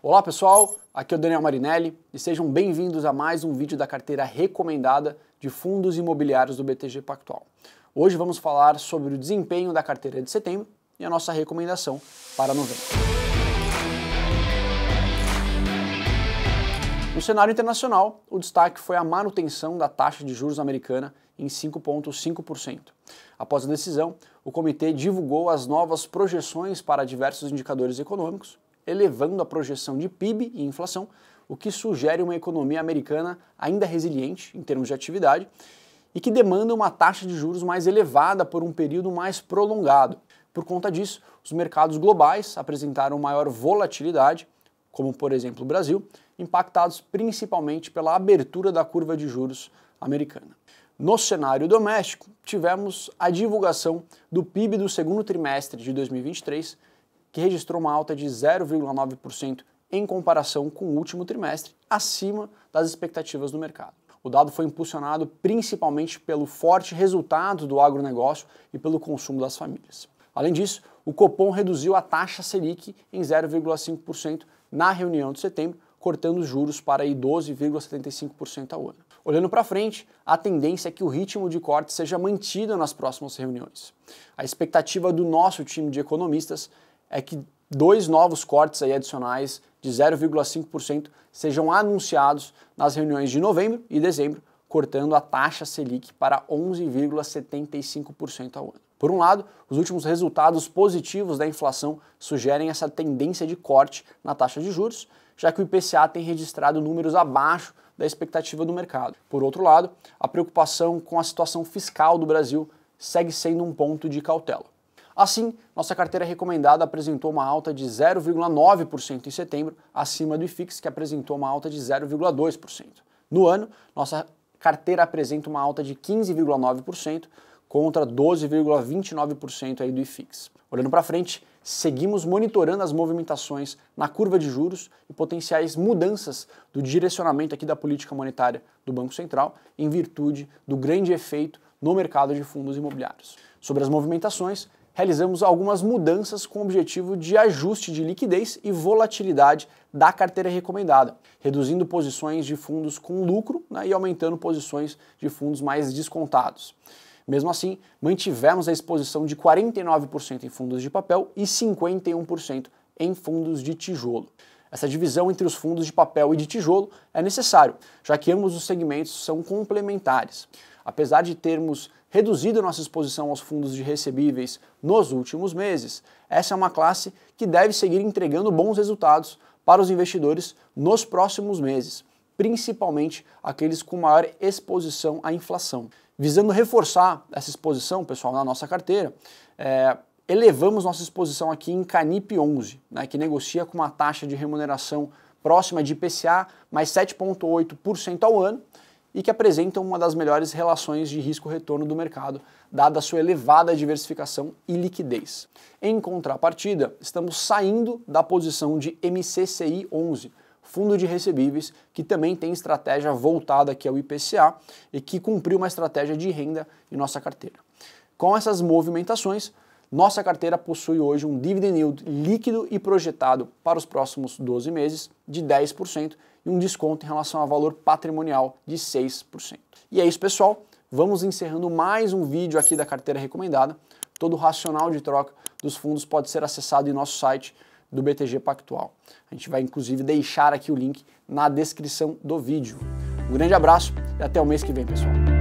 Olá pessoal, aqui é o Daniel Marinelli e sejam bem-vindos a mais um vídeo da carteira recomendada de fundos imobiliários do BTG Pactual. Hoje vamos falar sobre o desempenho da carteira de setembro e a nossa recomendação para novembro. No cenário internacional, o destaque foi a manutenção da taxa de juros americana em 5,5%. Após a decisão, o comitê divulgou as novas projeções para diversos indicadores econômicos, elevando a projeção de PIB e inflação, o que sugere uma economia americana ainda resiliente em termos de atividade e que demanda uma taxa de juros mais elevada por um período mais prolongado. Por conta disso, os mercados globais apresentaram maior volatilidade, como por exemplo o Brasil, impactados principalmente pela abertura da curva de juros americana. No cenário doméstico, tivemos a divulgação do PIB do segundo trimestre de 2023, que registrou uma alta de 0,9% em comparação com o último trimestre, acima das expectativas do mercado. O dado foi impulsionado principalmente pelo forte resultado do agronegócio e pelo consumo das famílias. Além disso, o Copom reduziu a taxa Selic em 0,5% na reunião de setembro, cortando os juros para 12,75% ao ano. Olhando para frente, a tendência é que o ritmo de corte seja mantido nas próximas reuniões. A expectativa do nosso time de economistas é que dois novos cortes aí adicionais de 0,5% sejam anunciados nas reuniões de novembro e dezembro, cortando a taxa Selic para 11,75% ao ano. Por um lado, os últimos resultados positivos da inflação sugerem essa tendência de corte na taxa de juros, já que o IPCA tem registrado números abaixo da expectativa do mercado. Por outro lado, a preocupação com a situação fiscal do Brasil segue sendo um ponto de cautela. Assim, nossa carteira recomendada apresentou uma alta de 0,9% em setembro, acima do IFIX, que apresentou uma alta de 0,2%. No ano, nossa carteira apresenta uma alta de 15,9% contra 12,29% aí do IFIX. Olhando para frente, seguimos monitorando as movimentações na curva de juros e potenciais mudanças do direcionamento aqui da política monetária do Banco Central em virtude do grande efeito no mercado de fundos imobiliários. Sobre as movimentações, realizamos algumas mudanças com o objetivo de ajuste de liquidez e volatilidade da carteira recomendada, reduzindo posições de fundos com lucro né, e aumentando posições de fundos mais descontados. Mesmo assim, mantivemos a exposição de 49% em fundos de papel e 51% em fundos de tijolo. Essa divisão entre os fundos de papel e de tijolo é necessário, já que ambos os segmentos são complementares. Apesar de termos reduzido nossa exposição aos fundos de recebíveis nos últimos meses, essa é uma classe que deve seguir entregando bons resultados para os investidores nos próximos meses, principalmente aqueles com maior exposição à inflação. Visando reforçar essa exposição, pessoal, na nossa carteira, é, elevamos nossa exposição aqui em Canip 11, né, que negocia com uma taxa de remuneração próxima de IPCA mais 7,8% ao ano e que apresentam uma das melhores relações de risco-retorno do mercado, dada a sua elevada diversificação e liquidez. Em contrapartida, estamos saindo da posição de MCCI 11, fundo de recebíveis, que também tem estratégia voltada aqui ao IPCA e que cumpriu uma estratégia de renda em nossa carteira. Com essas movimentações, nossa carteira possui hoje um dividend yield líquido e projetado para os próximos 12 meses de 10% e um desconto em relação ao valor patrimonial de 6%. E é isso, pessoal. Vamos encerrando mais um vídeo aqui da carteira recomendada. Todo o racional de troca dos fundos pode ser acessado em nosso site do BTG Pactual. A gente vai inclusive deixar aqui o link na descrição do vídeo. Um grande abraço e até o mês que vem, pessoal.